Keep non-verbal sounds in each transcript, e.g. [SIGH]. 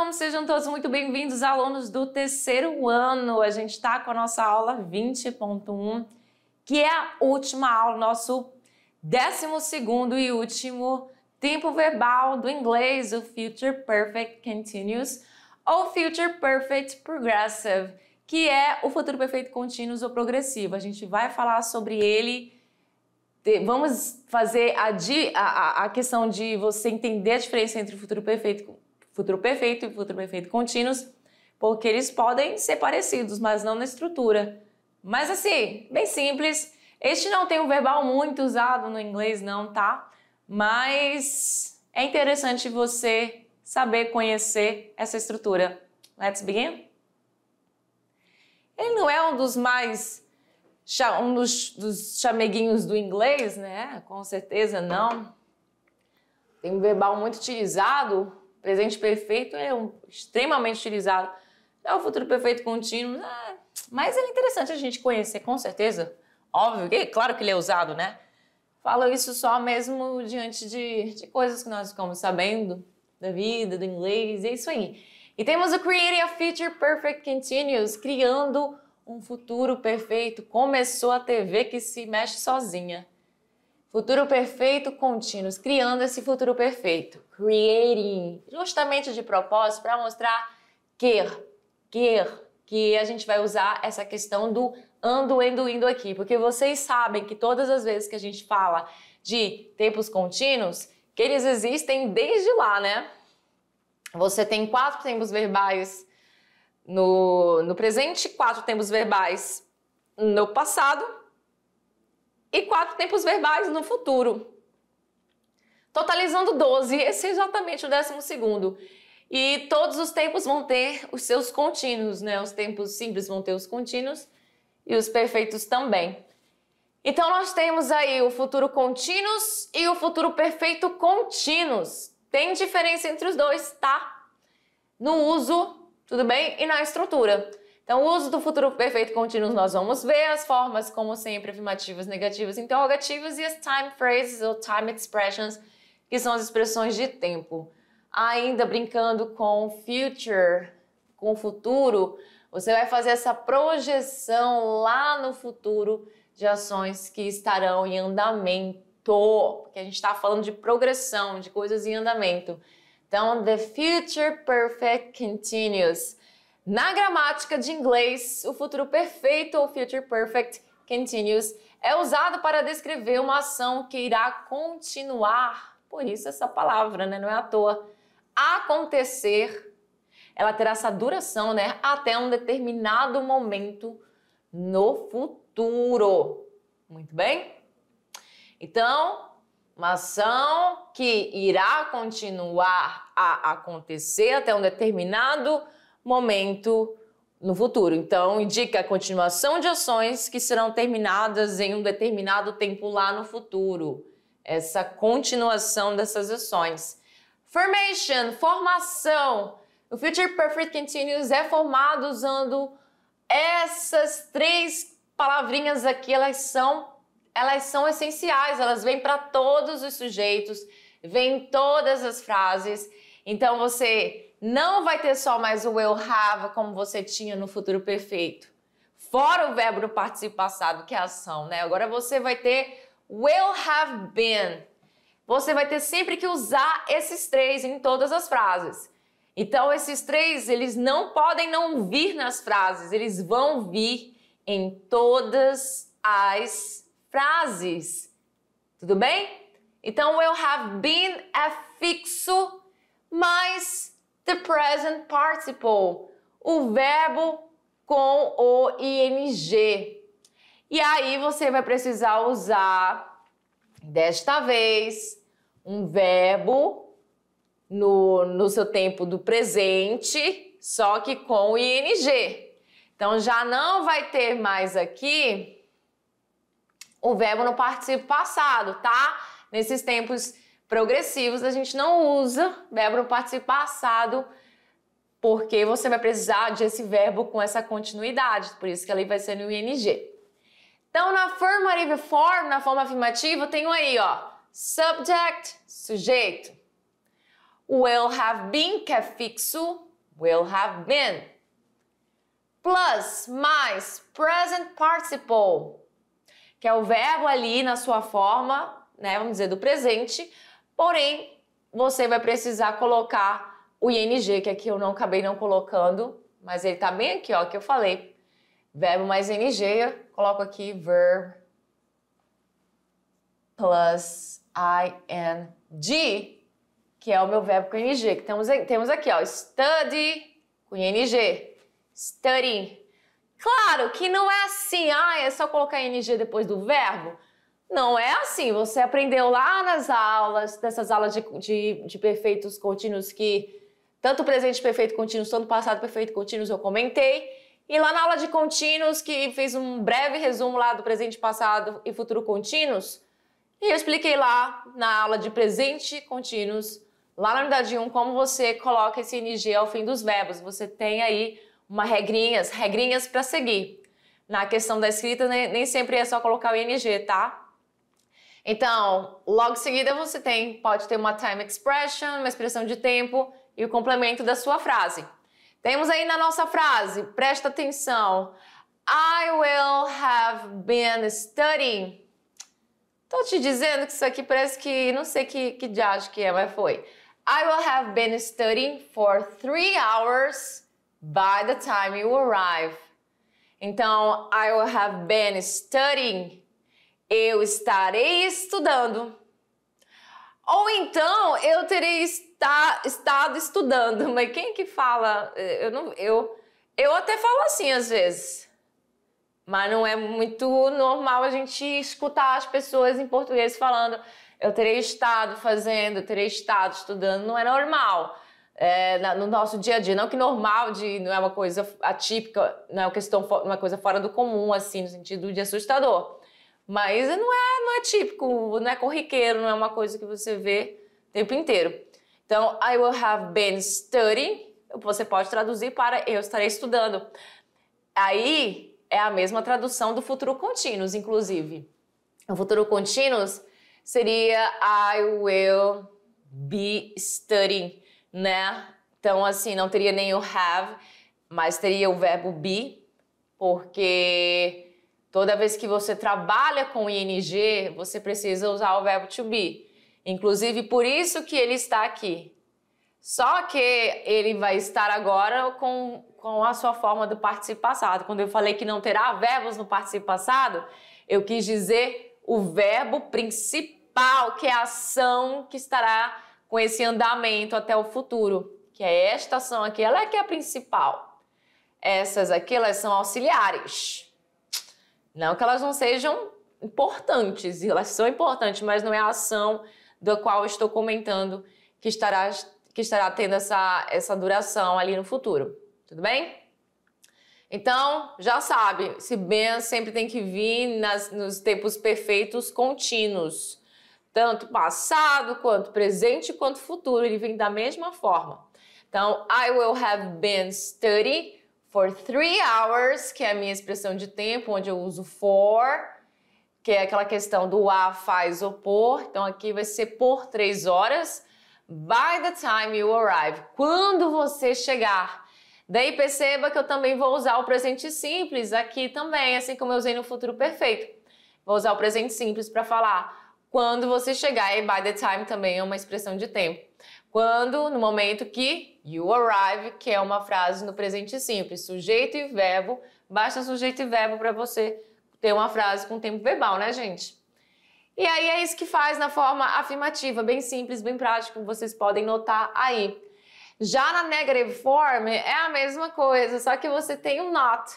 como Sejam todos muito bem-vindos, alunos do terceiro ano. A gente está com a nossa aula 20.1, que é a última aula, nosso décimo segundo e último tempo verbal do inglês, o Future Perfect Continuous ou Future Perfect Progressive, que é o futuro perfeito contínuo ou progressivo. A gente vai falar sobre ele. Vamos fazer a, a, a questão de você entender a diferença entre o futuro perfeito futuro perfeito e futuro perfeito contínuos, porque eles podem ser parecidos, mas não na estrutura. Mas assim, bem simples. Este não tem um verbal muito usado no inglês, não, tá? Mas é interessante você saber conhecer essa estrutura. Let's begin. Ele não é um dos mais um dos, dos chameguinhos do inglês, né? Com certeza não. Tem um verbal muito utilizado, presente perfeito é um, extremamente utilizado. É o futuro perfeito contínuo. É, mas é interessante a gente conhecer, com certeza. Óbvio, que, claro que ele é usado, né? Falo isso só mesmo diante de, de coisas que nós ficamos sabendo da vida, do inglês, é isso aí. E temos o Creating a Future Perfect Continuous, criando um futuro perfeito. Começou a TV que se mexe sozinha. Futuro perfeito contínuos, criando esse futuro perfeito. Creating. Justamente de propósito para mostrar que, que, que a gente vai usar essa questão do ando, indo, indo aqui. Porque vocês sabem que todas as vezes que a gente fala de tempos contínuos, que eles existem desde lá, né? Você tem quatro tempos verbais no, no presente, quatro tempos verbais no passado e quatro tempos verbais no futuro. Totalizando 12, esse é exatamente o décimo segundo. E todos os tempos vão ter os seus contínuos, né? Os tempos simples vão ter os contínuos e os perfeitos também. Então nós temos aí o futuro contínuos e o futuro perfeito contínuos. Tem diferença entre os dois, tá? No uso, tudo bem? E na estrutura. Então, o uso do futuro perfeito contínuo, nós vamos ver as formas, como sempre, afirmativas, negativas, interrogativas e as time phrases ou time expressions, que são as expressões de tempo. Ainda brincando com future, com futuro, você vai fazer essa projeção lá no futuro de ações que estarão em andamento, porque a gente está falando de progressão, de coisas em andamento. Então, the future perfect continues. Na gramática de inglês, o futuro perfeito ou future perfect continuous é usado para descrever uma ação que irá continuar, por isso essa palavra, né? não é à toa, acontecer. Ela terá essa duração, né, até um determinado momento no futuro. Muito bem? Então, uma ação que irá continuar a acontecer até um determinado momento momento no futuro. Então, indica a continuação de ações que serão terminadas em um determinado tempo lá no futuro. Essa continuação dessas ações. Formation, formação. O Future Perfect Continuous é formado usando essas três palavrinhas aqui, elas são, elas são essenciais, elas vêm para todos os sujeitos, vêm todas as frases. Então você não vai ter só mais o eu have como você tinha no futuro perfeito. Fora o verbo do participo passado, que é ação, né? Agora você vai ter will have been. Você vai ter sempre que usar esses três em todas as frases. Então esses três, eles não podem não vir nas frases, eles vão vir em todas as frases. Tudo bem? Então, will have been é fixo, mas the present participle, o verbo com o ing. E aí você vai precisar usar, desta vez, um verbo no, no seu tempo do presente, só que com o ing. Então já não vai ter mais aqui o verbo no participo passado, tá? Nesses tempos progressivos, a gente não usa verbo no passado, porque você vai precisar desse verbo com essa continuidade, por isso que ali vai ser no ING. Então, na formative form, na forma afirmativa, eu tenho aí, ó, subject, sujeito. Will have been, que é fixo, will have been. Plus, mais, present participle, que é o verbo ali na sua forma, né, vamos dizer, do presente, Porém, você vai precisar colocar o ING, que aqui é eu não acabei não colocando, mas ele tá bem aqui, ó, que eu falei. Verbo mais ING, coloco aqui verb plus ing, que é o meu verbo com ing, que temos, temos aqui, ó, study com ing, studying. Claro que não é assim, ah, é só colocar ing depois do verbo. Não é assim. Você aprendeu lá nas aulas, dessas aulas de, de, de perfeitos contínuos que tanto presente perfeito contínuo quanto passado perfeito contínuo eu comentei. E lá na aula de contínuos, que fez um breve resumo lá do presente, passado e futuro contínuos, e eu expliquei lá na aula de presente contínuos, lá na unidade 1, como você coloca esse NG ao fim dos verbos. Você tem aí uma regrinhas, regrinhas para seguir. Na questão da escrita, nem sempre é só colocar o ING, tá? Então, logo em seguida você tem, pode ter uma time expression, uma expressão de tempo e o complemento da sua frase. Temos aí na nossa frase, presta atenção. I will have been studying. Tô te dizendo que isso aqui parece que, não sei que, que diacho que é, mas foi. I will have been studying for three hours by the time you arrive. Então, I will have been studying eu estarei estudando. Ou então eu terei está, estado estudando. [LAUGHS] Mas quem que fala? Eu, não, eu, eu até falo assim às vezes. Mas não é muito normal a gente escutar as pessoas em português falando eu terei estado fazendo, eu terei estado estudando. Não é normal é, no nosso dia a dia. Não que normal de, não é uma coisa atípica, não é uma, questão, uma coisa fora do comum, assim, no sentido de assustador. Mas não é, não é típico, não é corriqueiro, não é uma coisa que você vê o tempo inteiro. Então, I will have been studying, você pode traduzir para eu estarei estudando. Aí é a mesma tradução do futuro contínuo, inclusive. O futuro contínuo seria I will be studying, né? Então, assim, não teria nem o have, mas teria o verbo be, porque Toda vez que você trabalha com ING, você precisa usar o verbo to be. Inclusive por isso que ele está aqui. Só que ele vai estar agora com, com a sua forma do participo passado. Quando eu falei que não terá verbos no participo passado, eu quis dizer o verbo principal, que é a ação que estará com esse andamento até o futuro, que é esta ação aqui, ela é que é a principal. Essas aqui, elas são auxiliares. Não que elas não sejam importantes, elas são importantes, mas não é a ação da qual estou comentando que estará, que estará tendo essa, essa duração ali no futuro. Tudo bem? Então, já sabe, se bem sempre tem que vir nas, nos tempos perfeitos contínuos. Tanto passado, quanto presente, quanto futuro, ele vem da mesma forma. Então, I will have been study for three hours, que é a minha expressão de tempo, onde eu uso for, que é aquela questão do a faz o por. Então aqui vai ser por três horas. By the time you arrive, quando você chegar. Daí perceba que eu também vou usar o presente simples aqui também, assim como eu usei no futuro perfeito. Vou usar o presente simples para falar quando você chegar, e by the time também é uma expressão de tempo. Quando, no momento que you arrive, que é uma frase no presente simples, sujeito e verbo, basta sujeito e verbo para você ter uma frase com tempo verbal, né, gente? E aí é isso que faz na forma afirmativa, bem simples, bem prático, vocês podem notar aí. Já na negative form é a mesma coisa, só que você tem o um not.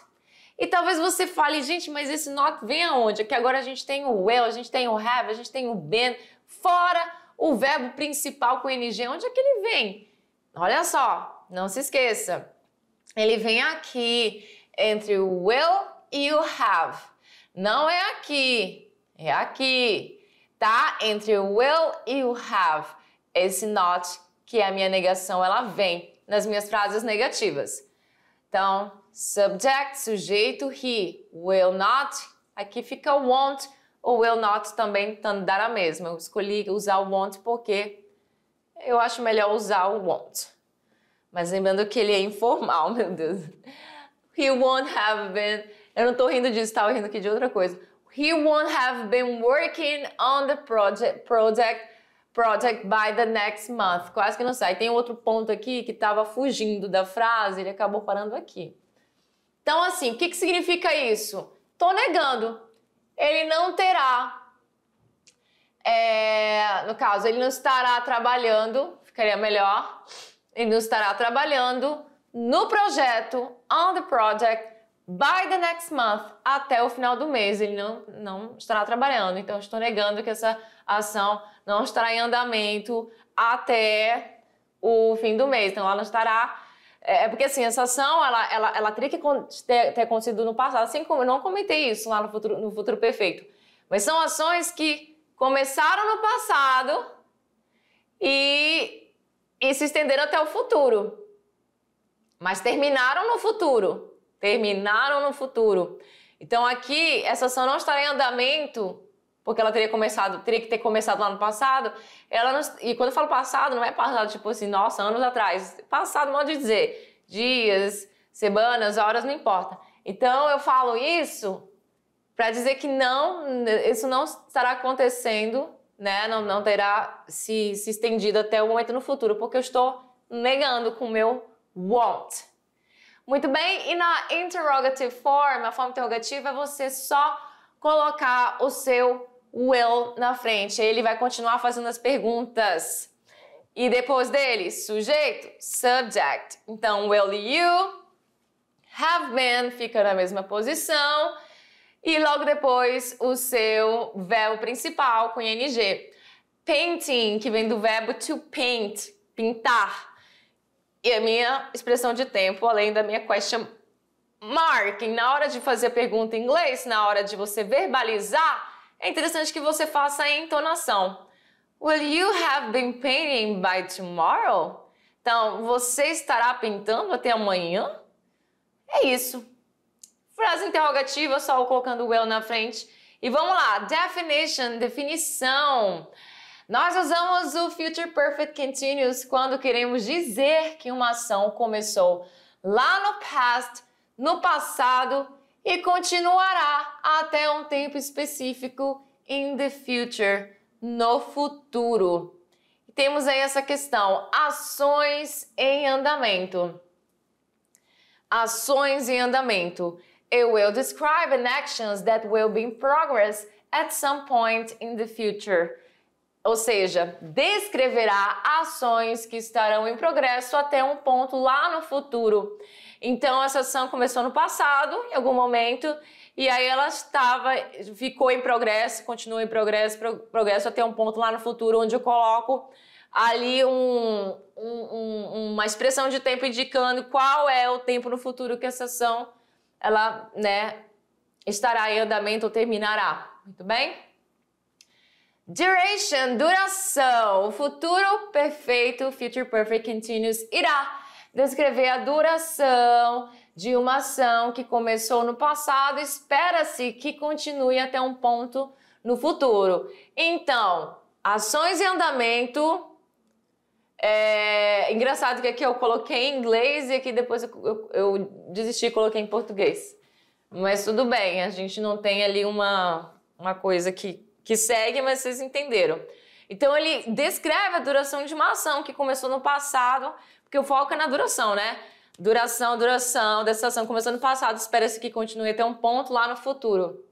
E talvez você fale, gente, mas esse not vem aonde? É que agora a gente tem o well, a gente tem o have, a gente tem o been, fora o verbo principal com ing, onde é que ele vem? Olha só, não se esqueça. Ele vem aqui entre o will e o have. Não é aqui, é aqui, tá? Entre o will e o have. Esse not, que é a minha negação, ela vem nas minhas frases negativas. Então, subject, sujeito, he, will not. Aqui fica won't. O will not também dar a mesma. Eu escolhi usar o won't porque eu acho melhor usar o won't. Mas lembrando que ele é informal, [LAUGHS] meu Deus. He won't have been. Eu não tô rindo disso, estava rindo aqui de outra coisa. He won't have been working on the project, project project by the next month. Quase que não sai. Tem outro ponto aqui que estava fugindo da frase, ele acabou parando aqui. Então, assim, o que, que significa isso? Estou negando. Ele não terá. É, no caso, ele não estará trabalhando, ficaria melhor. Ele não estará trabalhando no projeto, on the project, by the next month, até o final do mês, ele não, não estará trabalhando. Então, estou negando que essa ação não estará em andamento até o fim do mês. Então, ela não estará. É, é porque assim, essa ação ela, ela, ela teria que ter, ter acontecido no passado, assim como eu não comentei isso lá no futuro, no futuro perfeito. Mas são ações que começaram no passado e, e se estenderam até o futuro. Mas terminaram no futuro terminaram no futuro. Então aqui, essa ação não estará em andamento, porque ela teria começado, teria que ter começado lá no passado. Ela não, e quando eu falo passado, não é passado tipo assim, nossa, anos atrás. Passado, modo de dizer, dias, semanas, horas, não importa. Então eu falo isso para dizer que não, isso não estará acontecendo, né? Não, não terá se, se estendido até o momento no futuro, porque eu estou negando com o meu want. Muito bem, e na interrogative form, a forma interrogativa é você só colocar o seu will na frente. Ele vai continuar fazendo as perguntas. E depois dele, sujeito, subject. Então, will you have been fica na mesma posição. E logo depois, o seu verbo principal com ing. Painting, que vem do verbo to paint, pintar. E a minha expressão de tempo, além da minha question marking, na hora de fazer a pergunta em inglês, na hora de você verbalizar, é interessante que você faça a entonação. Will you have been painting by tomorrow? Então, você estará pintando até amanhã? É isso. Frase interrogativa, só colocando o will na frente. E vamos lá, definition, definição. Nós usamos o Future Perfect Continuous quando queremos dizer que uma ação começou lá no past, no passado e continuará até um tempo específico in the future, no futuro. Temos aí essa questão, ações em andamento. Ações em andamento. It will describe an actions that will be in progress at some point in the future ou seja, descreverá ações que estarão em progresso até um ponto lá no futuro. Então essa ação começou no passado, em algum momento, e aí ela estava, ficou em progresso, continua em progresso, progresso até um ponto lá no futuro onde eu coloco ali um, um, uma expressão de tempo indicando qual é o tempo no futuro que essa ação ela, né, estará em andamento ou terminará. Muito bem? Duration, duração. O futuro perfeito, future perfect continuous, irá descrever a duração de uma ação que começou no passado, espera-se que continue até um ponto no futuro. Então, ações em andamento. É engraçado que aqui eu coloquei em inglês e aqui depois eu, eu, eu desisti e coloquei em português. Mas tudo bem, a gente não tem ali uma, uma coisa que que segue, mas vocês entenderam. Então ele descreve a duração de uma ação que começou no passado, porque o foco é na duração, né? Duração, duração dessa ação começou no passado, espera-se que continue até um ponto lá no futuro.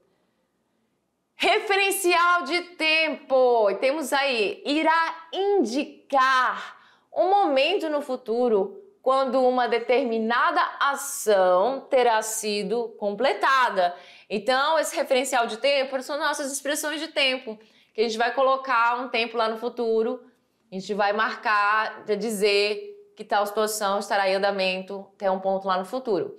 Referencial de tempo. temos aí irá indicar um momento no futuro quando uma determinada ação terá sido completada. Então, esse referencial de tempo são nossas expressões de tempo, que a gente vai colocar um tempo lá no futuro, a gente vai marcar, dizer que tal situação estará em andamento até um ponto lá no futuro.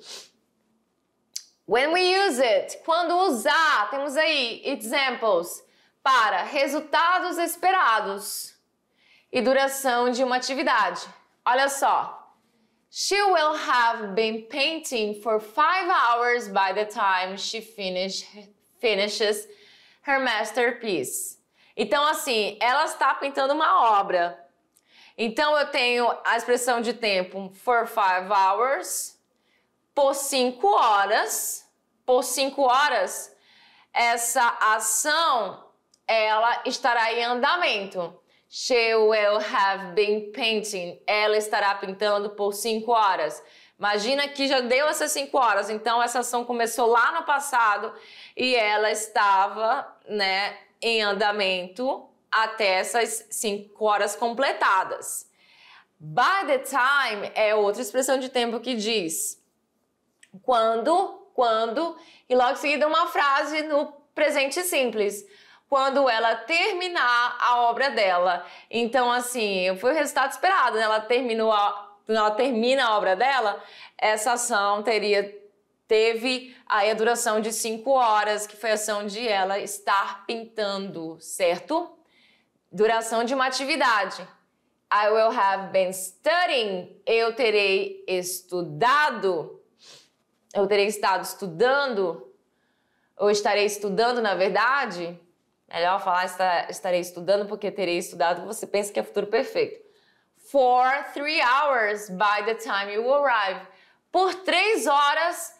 When we use it, quando usar, temos aí examples para resultados esperados e duração de uma atividade. Olha só, She will have been painting for five hours by the time she finish, finishes her masterpiece. Então, assim, ela está pintando uma obra. Então, eu tenho a expressão de tempo for five hours, por cinco horas. Por cinco horas, essa ação, ela estará em andamento. She will have been painting. Ela estará pintando por cinco horas. Imagina que já deu essas cinco horas, então essa ação começou lá no passado e ela estava, né, em andamento até essas cinco horas completadas. By the time é outra expressão de tempo que diz quando, quando, e logo em seguida uma frase no presente simples quando ela terminar a obra dela. Então, assim, foi o resultado esperado, né? Ela terminou a, ela termina a obra dela, essa ação teria teve aí a duração de cinco horas, que foi a ação de ela estar pintando, certo? Duração de uma atividade. I will have been studying. Eu terei estudado. Eu terei estado estudando. Ou estarei estudando, na verdade. Melhor falar estarei estudando porque terei estudado, você pensa que é futuro perfeito. For three hours by the time you arrive. Por três horas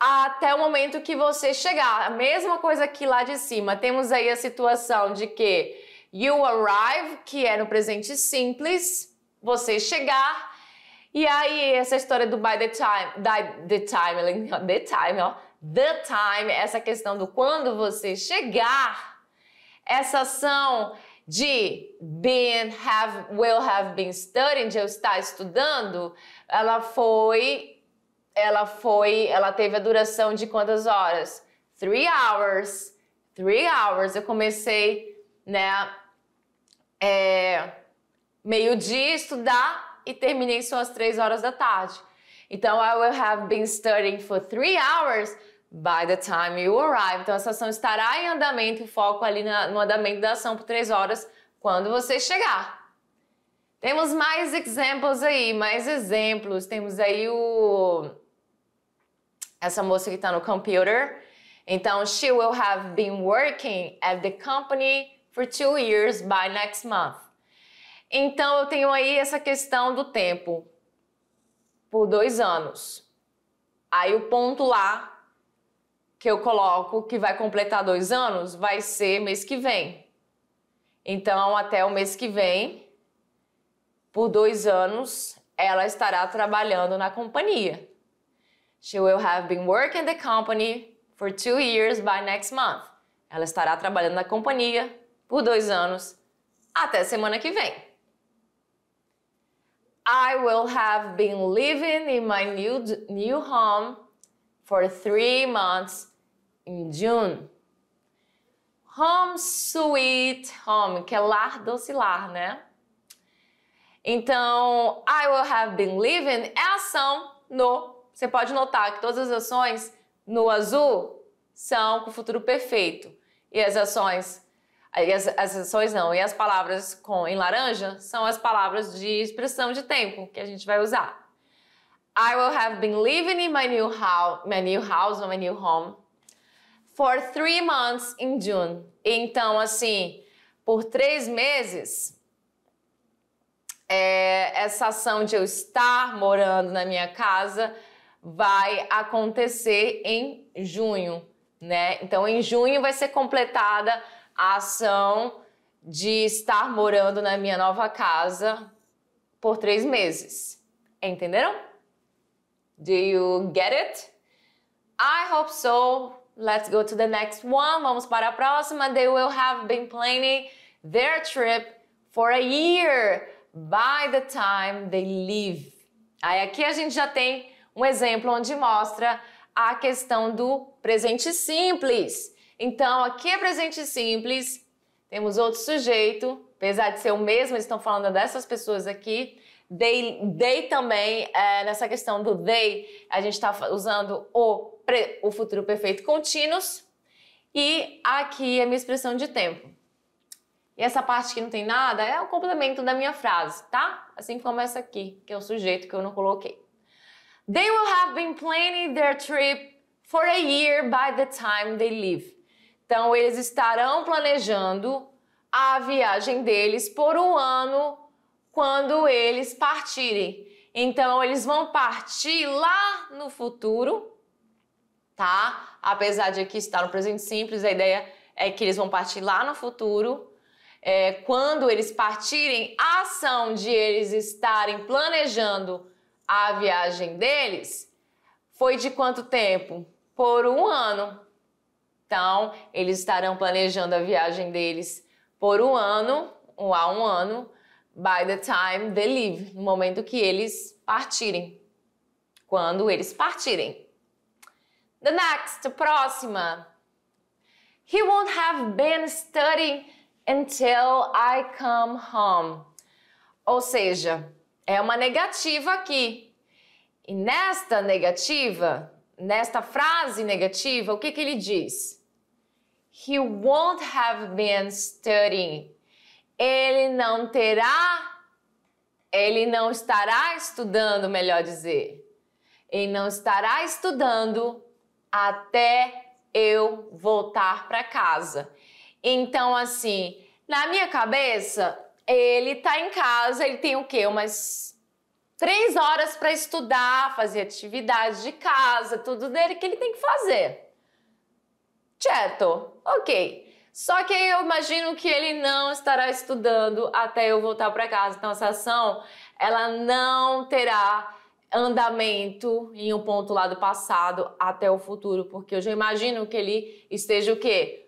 até o momento que você chegar. A mesma coisa que lá de cima. Temos aí a situação de que you arrive, que é no presente simples, você chegar. E aí essa história do by the time, by the time, [LAUGHS] the time, ó, the time, essa questão do quando você chegar essa ação de been, have, will have been studying, de eu estar estudando, ela foi, ela foi, ela teve a duração de quantas horas? Three hours. Three hours. Eu comecei, né, é, meio-dia estudar e terminei só às três horas da tarde. Então, I will have been studying for three hours by the time you arrive. Então, essa ação estará em andamento, o foco ali na, no andamento da ação por três horas quando você chegar. Temos mais exemplos aí, mais exemplos. Temos aí o essa moça que está no computer. Então, she will have been working at the company for two years by next month. Então, eu tenho aí essa questão do tempo por dois anos. Aí o ponto lá que eu coloco que vai completar dois anos vai ser mês que vem. Então, até o mês que vem, por dois anos, ela estará trabalhando na companhia. She will have been working the company for two years by next month. Ela estará trabalhando na companhia por dois anos até semana que vem. I will have been living in my new, new home for three months in June. Home sweet home, que é lar doce lar, né? Então, I will have been living é ação no. Você pode notar que todas as ações no azul são com o futuro perfeito. E as ações, as, as ações não, e as palavras com, em laranja são as palavras de expressão de tempo que a gente vai usar. I will have been living in my new house, my new house or my new home for three months in June. Então, assim, por três meses, é, essa ação de eu estar morando na minha casa vai acontecer em junho, né? Então, em junho vai ser completada a ação de estar morando na minha nova casa por três meses. Entenderam? Do you get it? I hope so. Let's go to the next one. Vamos para a próxima. They will have been planning their trip for a year by the time they leave. Aí aqui a gente já tem um exemplo onde mostra a questão do presente simples. Então, aqui é presente simples, temos outro sujeito, apesar de ser o mesmo, eles estão falando dessas pessoas aqui. They, they também, é, nessa questão do they, a gente está usando o, pre, o futuro perfeito contínuos. E aqui a minha expressão de tempo. E essa parte que não tem nada é o complemento da minha frase, tá? Assim como essa aqui, que é o sujeito que eu não coloquei. They will have been planning their trip for a year by the time they leave. Então, eles estarão planejando a viagem deles por um ano quando eles partirem. Então, eles vão partir lá no futuro, tá? Apesar de aqui estar no presente simples, a ideia é que eles vão partir lá no futuro. É, quando eles partirem, a ação de eles estarem planejando a viagem deles foi de quanto tempo? Por um ano. Então, eles estarão planejando a viagem deles por um ano, ou há um ano, by the time they leave, no momento que eles partirem. Quando eles partirem. The next, próxima. He won't have been studying until I come home. Ou seja, é uma negativa aqui. E nesta negativa, nesta frase negativa, o que, que ele diz? He won't have been studying ele não terá, ele não estará estudando, melhor dizer, ele não estará estudando até eu voltar para casa. Então, assim, na minha cabeça, ele tá em casa, ele tem o quê? Umas três horas para estudar, fazer atividade de casa, tudo dele que ele tem que fazer. Certo, ok. Só que eu imagino que ele não estará estudando até eu voltar para casa. Então essa ação, ela não terá andamento em um ponto lá do passado até o futuro, porque eu já imagino que ele esteja o quê?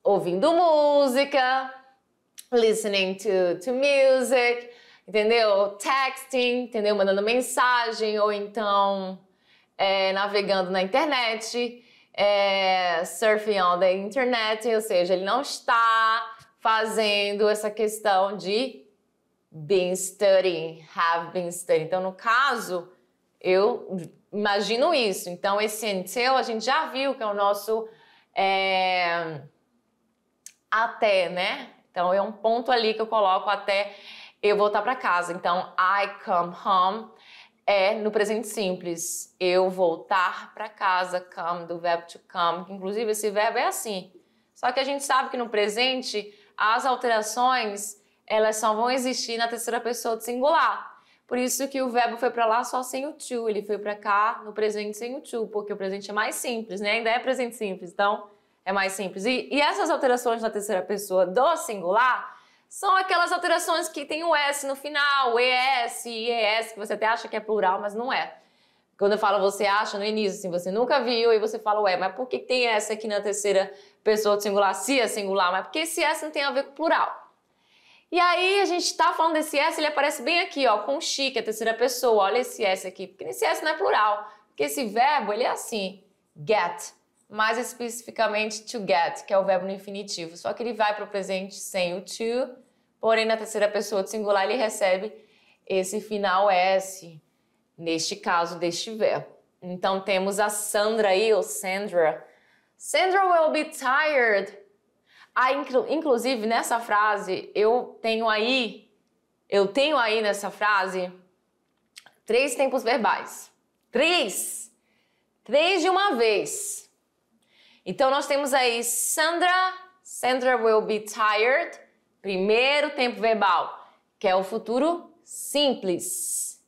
Ouvindo música, listening to, to music, entendeu? Texting, entendeu? Mandando mensagem ou então é, navegando na internet é, surfing on the internet, ou seja, ele não está fazendo essa questão de been studying, have been studying. Então, no caso, eu imagino isso. Então, esse until a gente já viu que é o nosso é, até, né? Então, é um ponto ali que eu coloco até eu voltar para casa. Então, I come home é no presente simples. Eu voltar para casa, come, do verbo to come, que inclusive esse verbo é assim. Só que a gente sabe que no presente as alterações elas só vão existir na terceira pessoa do singular. Por isso que o verbo foi para lá só sem o to, ele foi para cá no presente sem o to, porque o presente é mais simples, né? Ainda é presente simples, então é mais simples. E, e essas alterações na terceira pessoa do singular são aquelas alterações que tem o S no final, ES, IES, que você até acha que é plural, mas não é. Quando eu falo você acha no início, assim, você nunca viu, e você fala, ué, mas por que tem S aqui na terceira pessoa do singular, se é singular, mas porque esse S não tem a ver com plural. E aí a gente tá falando desse S, ele aparece bem aqui, ó, com é a terceira pessoa, olha esse S aqui, porque esse S não é plural, porque esse verbo, ele é assim, get, mais especificamente to get, que é o verbo no infinitivo. Só que ele vai para o presente sem o to, porém na terceira pessoa do singular ele recebe esse final S, neste caso deste verbo. Então temos a Sandra aí, ou Sandra. Sandra will be tired. Ah, inclusive nessa frase eu tenho aí, eu tenho aí nessa frase três tempos verbais. Três! Três de uma vez. Então nós temos aí Sandra, Sandra will be tired, primeiro tempo verbal, que é o futuro simples.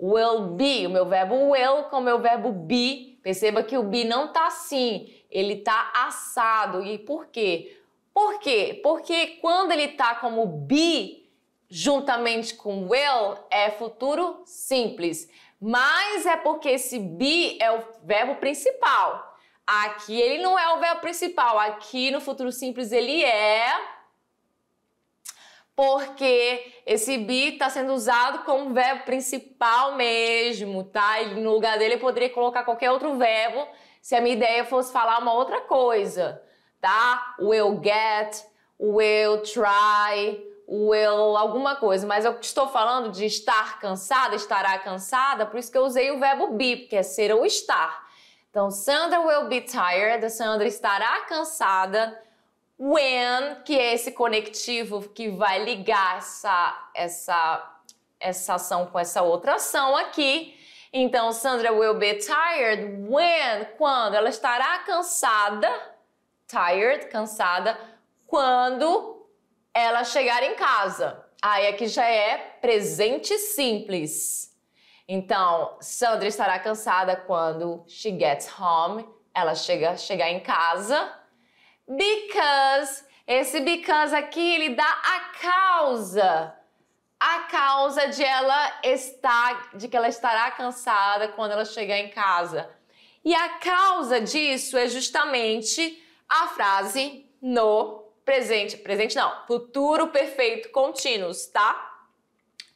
Will be, o meu verbo will com é o meu verbo be. Perceba que o be não tá assim, ele tá assado. E por quê? Por quê? Porque quando ele tá como be, juntamente com will, é futuro simples. Mas é porque esse be é o verbo principal. Aqui ele não é o verbo principal, aqui no futuro simples ele é porque esse be está sendo usado como verbo principal mesmo, tá? E no lugar dele eu poderia colocar qualquer outro verbo se a minha ideia fosse falar uma outra coisa, tá? Will get, will try, will alguma coisa, mas é eu estou falando de estar cansada, estará cansada, por isso que eu usei o verbo be, porque é ser ou estar. Então, Sandra will be tired, a Sandra estará cansada. When, que é esse conectivo que vai ligar essa, essa, essa ação com essa outra ação aqui. Então, Sandra will be tired when, quando ela estará cansada, tired, cansada, quando ela chegar em casa. Aí ah, aqui já é presente simples. Então, Sandra estará cansada quando she gets home. Ela chega chegar em casa. Because, esse because aqui, ele dá a causa. A causa de ela estar, de que ela estará cansada quando ela chegar em casa. E a causa disso é justamente a frase no presente. Presente não, futuro perfeito contínuo, tá?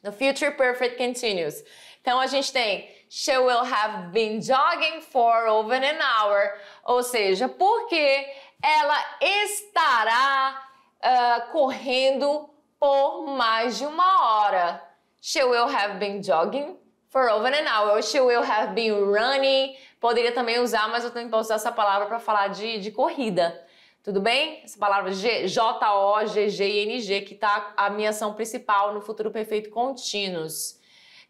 No future perfect continuous. Então a gente tem She will have been jogging for over an hour, ou seja, porque ela estará uh, correndo por mais de uma hora. She will have been jogging for over an hour. She will have been running. Poderia também usar, mas eu tenho que usar essa palavra para falar de, de corrida. Tudo bem? Essa palavra J-O-G-G-I-N-G, que está a minha ação principal no futuro perfeito contínuos.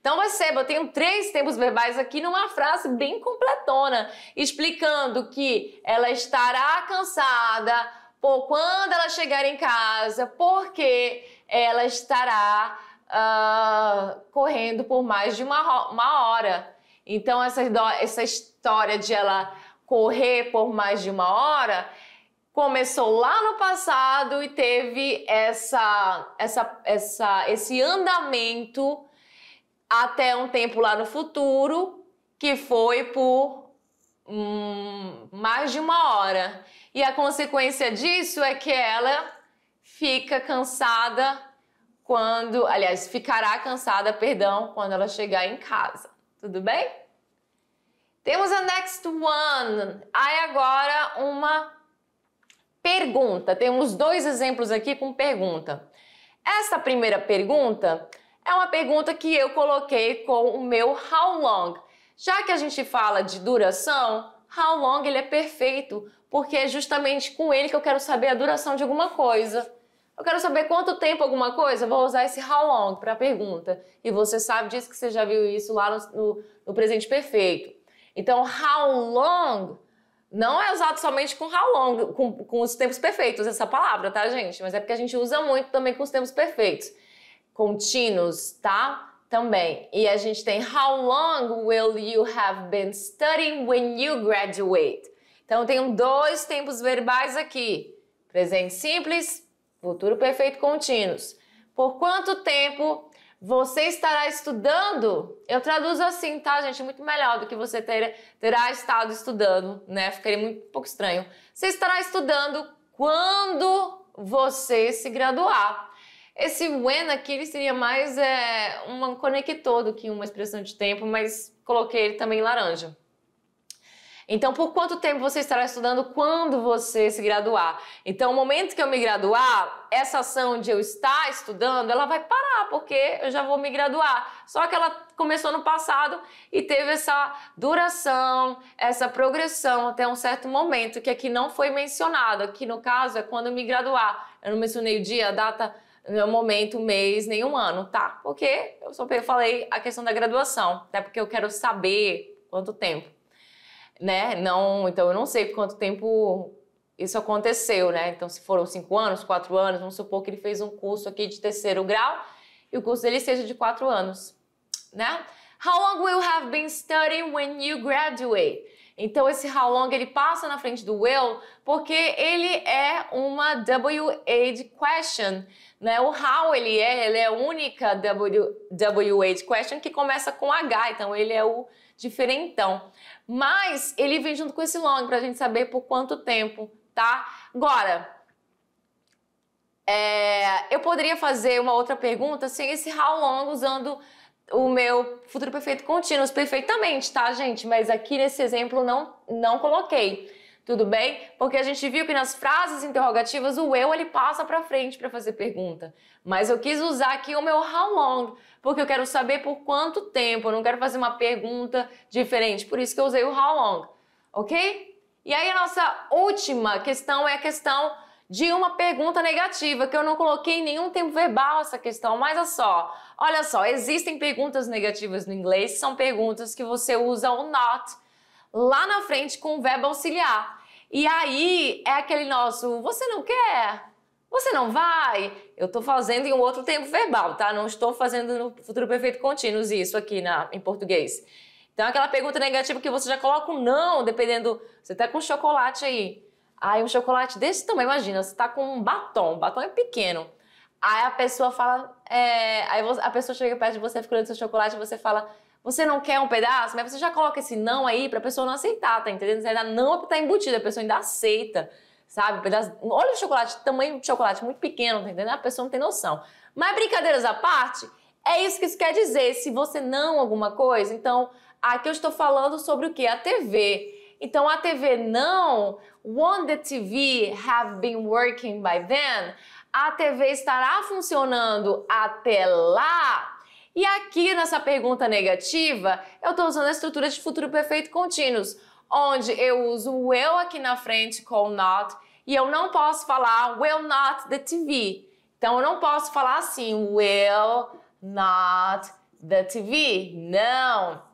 Então perceba, eu tenho três tempos verbais aqui numa frase bem completona, explicando que ela estará cansada por quando ela chegar em casa, porque ela estará uh, correndo por mais de uma, uma hora. Então essa, essa história de ela correr por mais de uma hora começou lá no passado e teve essa, essa, essa, esse andamento até um tempo lá no futuro, que foi por hum, mais de uma hora. E a consequência disso é que ela fica cansada quando, aliás, ficará cansada, perdão, quando ela chegar em casa. Tudo bem? Temos a next one. Aí agora uma pergunta. Temos dois exemplos aqui com pergunta. Essa primeira pergunta é uma pergunta que eu coloquei com o meu how long. Já que a gente fala de duração, how long ele é perfeito, porque é justamente com ele que eu quero saber a duração de alguma coisa. Eu quero saber quanto tempo alguma coisa, vou usar esse how long para a pergunta. E você sabe disso que você já viu isso lá no, no, no, presente perfeito. Então, how long não é usado somente com how long, com, com os tempos perfeitos, essa palavra, tá, gente? Mas é porque a gente usa muito também com os tempos perfeitos contínuos, tá? Também. E a gente tem How long will you have been studying when you graduate? Então, tenho dois tempos verbais aqui: presente simples, futuro perfeito contínuos. Por quanto tempo você estará estudando? Eu traduzo assim, tá, gente? Muito melhor do que você ter, terá estado estudando, né? Ficaria muito um pouco estranho. Você estará estudando quando você se graduar. Esse when aqui seria mais é, um conector do que uma expressão de tempo, mas coloquei ele também em laranja. Então, por quanto tempo você estará estudando quando você se graduar? Então, o momento que eu me graduar, essa ação de eu estar estudando, ela vai parar, porque eu já vou me graduar. Só que ela começou no passado e teve essa duração, essa progressão até um certo momento, que aqui não foi mencionado. Aqui, no caso, é quando eu me graduar. Eu não mencionei o dia, a data, no é momento, mês, nenhum ano, tá? Porque eu só falei a questão da graduação, até né? porque eu quero saber quanto tempo, né? Não, então eu não sei quanto tempo isso aconteceu, né? Então se foram cinco anos, quatro anos, vamos supor que ele fez um curso aqui de terceiro grau e o curso dele seja de quatro anos, né? How long will you have been studying when you graduate? Então esse How Long ele passa na frente do Will porque ele é uma WH question, né? O How ele é, ele é a única WH question que começa com H, então ele é o diferentão. Mas ele vem junto com esse long para a gente saber por quanto tempo, tá? Agora, é, eu poderia fazer uma outra pergunta sem esse how long usando o meu futuro perfeito contínuo perfeitamente, tá, gente? Mas aqui nesse exemplo não, não coloquei. Tudo bem? Porque a gente viu que nas frases interrogativas o eu ele passa para frente para fazer pergunta. Mas eu quis usar aqui o meu how long, porque eu quero saber por quanto tempo, eu não quero fazer uma pergunta diferente. Por isso que eu usei o how long. OK? E aí a nossa última questão é a questão de uma pergunta negativa, que eu não coloquei nenhum tempo verbal essa questão, mas é só. Olha só, existem perguntas negativas no inglês, são perguntas que você usa o not lá na frente com o verbo auxiliar. E aí é aquele nosso, você não quer? Você não vai? Eu estou fazendo em um outro tempo verbal, tá? Não estou fazendo no futuro perfeito contínuo isso aqui na, em português. Então, é aquela pergunta negativa que você já coloca um não, dependendo. Você tá com chocolate aí. Aí um chocolate desse tamanho, imagina, você tá com um batom, o batom é pequeno. Aí a pessoa fala, é... aí a pessoa chega perto de você, fica olhando seu chocolate e você fala, você não quer um pedaço? Mas você já coloca esse não aí pra pessoa não aceitar, tá entendendo? Você ainda não tá embutida, a pessoa ainda aceita, sabe? Um pedaço... Olha o chocolate, tamanho de chocolate muito pequeno, tá entendendo? A pessoa não tem noção. Mas brincadeiras à parte, é isso que isso quer dizer. Se você não alguma coisa, então aqui eu estou falando sobre o que? A TV. Então a TV não. Won't the TV have been working by then? A TV estará funcionando até lá? E aqui nessa pergunta negativa, eu estou usando a estrutura de futuro perfeito contínuos, onde eu uso o aqui na frente com not e eu não posso falar will not the TV. Então eu não posso falar assim will not the TV. Não.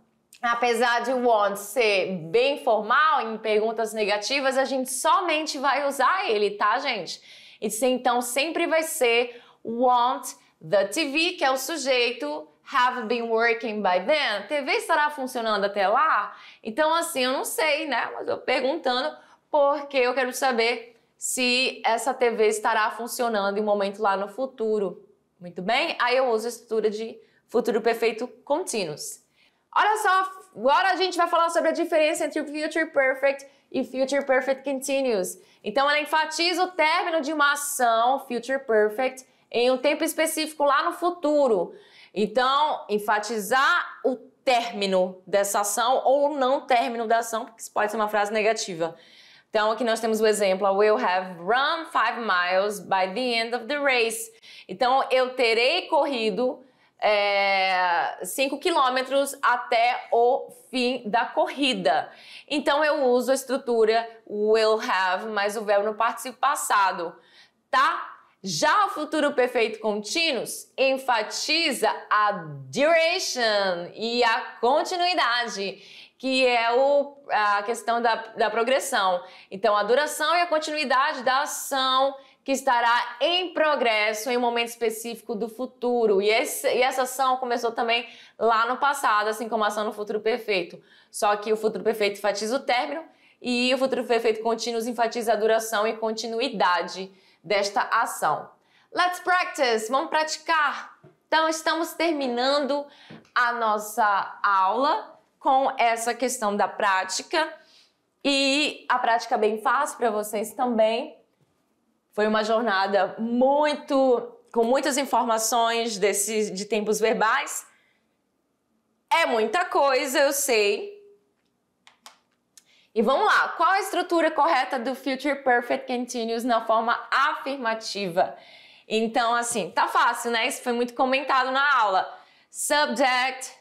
Apesar de want ser bem formal em perguntas negativas, a gente somente vai usar ele, tá, gente? Isso então sempre vai ser want the TV, que é o sujeito, have been working by then. TV estará funcionando até lá? Então, assim, eu não sei, né? Mas eu perguntando porque eu quero saber se essa TV estará funcionando em um momento lá no futuro. Muito bem? Aí eu uso a estrutura de futuro perfeito contínuo. Olha só, agora a gente vai falar sobre a diferença entre o Future Perfect e Future Perfect Continuous. Então ela enfatiza o término de uma ação, Future Perfect, em um tempo específico lá no futuro. Então, enfatizar o término dessa ação ou não término da ação, porque isso pode ser uma frase negativa. Então, aqui nós temos o exemplo: I will have run five miles by the end of the race. Então, eu terei corrido 5 é, quilômetros até o fim da corrida. Então eu uso a estrutura will have mas o verbo no participo passado, tá? Já o futuro perfeito contínuos enfatiza a duration e a continuidade, que é o, a questão da, da progressão. Então, a duração e a continuidade da ação que estará em progresso em um momento específico do futuro. E, esse, e, essa ação começou também lá no passado, assim como a ação no futuro perfeito. Só que o futuro perfeito enfatiza o término e o futuro perfeito contínuo enfatiza a duração e continuidade desta ação. Let's practice! Vamos praticar! Então, estamos terminando a nossa aula com essa questão da prática. E a prática é bem fácil para vocês também. Foi uma jornada muito com muitas informações desse, de tempos verbais. É muita coisa, eu sei. E vamos lá, qual a estrutura correta do Future Perfect Continuous na forma afirmativa? Então, assim, tá fácil, né? Isso foi muito comentado na aula. Subject,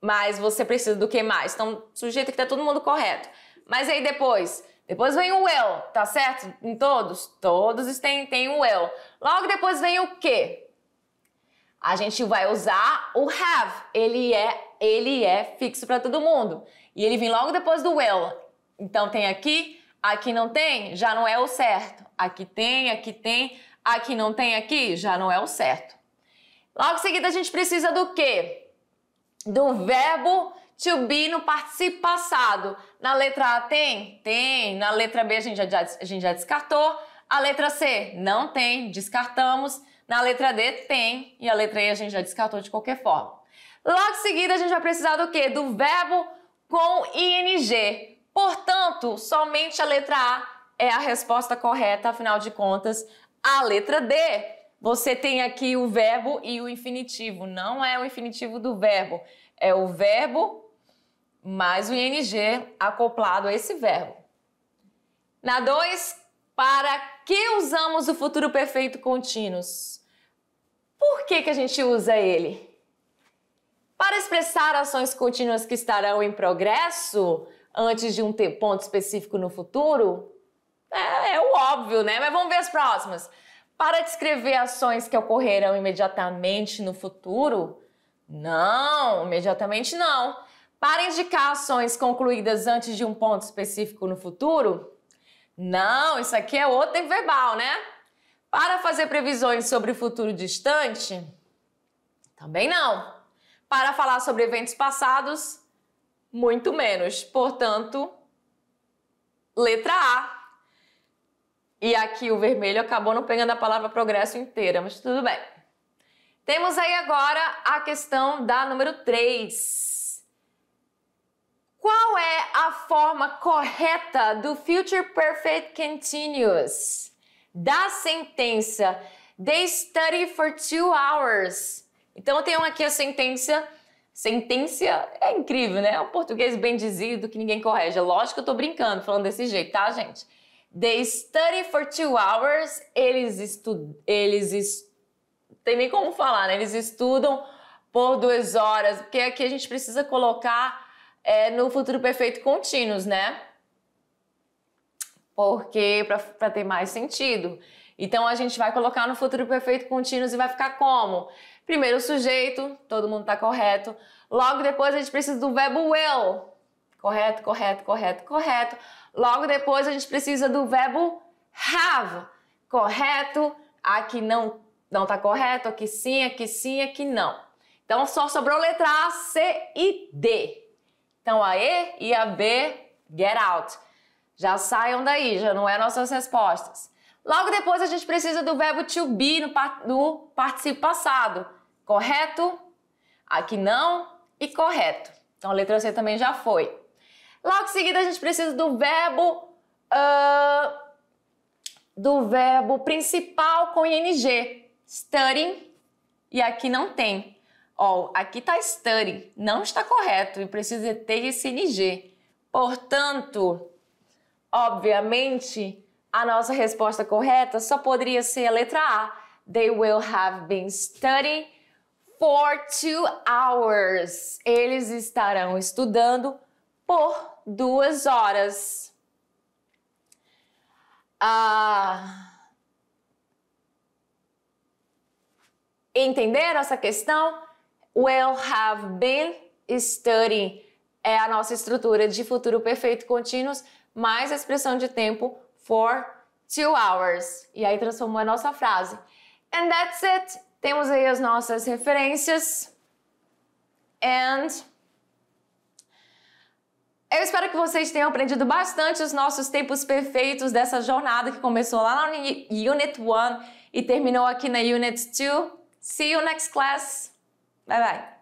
mas você precisa do que mais? Então, sujeito que tá todo mundo correto. Mas aí depois, depois vem o well, tá certo? Em todos? Todos têm, têm o well. Logo depois vem o que? A gente vai usar o have. Ele é, ele é fixo para todo mundo. E ele vem logo depois do well. Então tem aqui, aqui não tem, já não é o certo. Aqui tem, aqui tem, aqui não tem, aqui já não é o certo. Logo em seguida a gente precisa do que? Do verbo To be no participo passado. Na letra A tem? Tem. Na letra B a gente já, a gente já descartou. A letra C não tem, descartamos. Na letra D tem e a letra E a gente já descartou de qualquer forma. Logo em seguida a gente vai precisar do quê? Do verbo com ing. Portanto, somente a letra A é a resposta correta, afinal de contas, a letra D. Você tem aqui o verbo e o infinitivo, não é o infinitivo do verbo, é o verbo mais o ING acoplado a esse verbo. Na 2, para que usamos o futuro perfeito contínuos? Por que, que a gente usa ele? Para expressar ações contínuas que estarão em progresso antes de um ponto específico no futuro? É, é o óbvio, né? Mas vamos ver as próximas. Para descrever ações que ocorrerão imediatamente no futuro? Não, imediatamente não para indicar ações concluídas antes de um ponto específico no futuro? Não, isso aqui é outra verbal, né? Para fazer previsões sobre o futuro distante? Também não. Para falar sobre eventos passados? Muito menos. Portanto, letra A. E aqui o vermelho acabou não pegando a palavra progresso inteira, mas tudo bem. Temos aí agora a questão da número 3. Qual é a forma correta do Future Perfect Continuous? Da sentença They study for two hours. Então eu tenho aqui a sentença. Sentença é incrível, né? É um português bem dizido que ninguém corrige. Lógico que eu tô brincando falando desse jeito, tá, gente? They study for two hours. Eles estudam. Eles est... Tem nem como falar, né? Eles estudam por duas horas. Porque aqui a gente precisa colocar é, no futuro perfeito contínuos, né? Porque para ter mais sentido. Então a gente vai colocar no futuro perfeito contínuos e vai ficar como? Primeiro o sujeito, todo mundo está correto. Logo depois a gente precisa do verbo will. Correto, correto, correto, correto. Logo depois a gente precisa do verbo have. Correto, aqui não não está correto, aqui sim, aqui sim, aqui não. Então só sobrou letra A, C e D. Então a E e a B, get out. Já saiam daí, já não é nossas respostas. Logo depois a gente precisa do verbo to be no, no participo passado, correto? Aqui não e correto. Então a letra C também já foi. Logo em seguida a gente precisa do verbo uh, do verbo principal com ing, studying, e aqui não tem. Ó, oh, aqui está study, não está correto e precisa ter esse NG. Portanto, obviamente, a nossa resposta correta só poderia ser a letra A. They will have been studying for two hours. Eles estarão estudando por duas horas. Ah. Entenderam essa questão? Will have been studying é a nossa estrutura de futuro perfeito contínuo mais a expressão de tempo for two hours. E aí transformou a nossa frase. And that's it. Temos aí as nossas referências. And eu espero que vocês tenham aprendido bastante os nossos tempos perfeitos dessa jornada que começou lá na Unit 1 e terminou aqui na Unit 2. See you next class! Bye bye.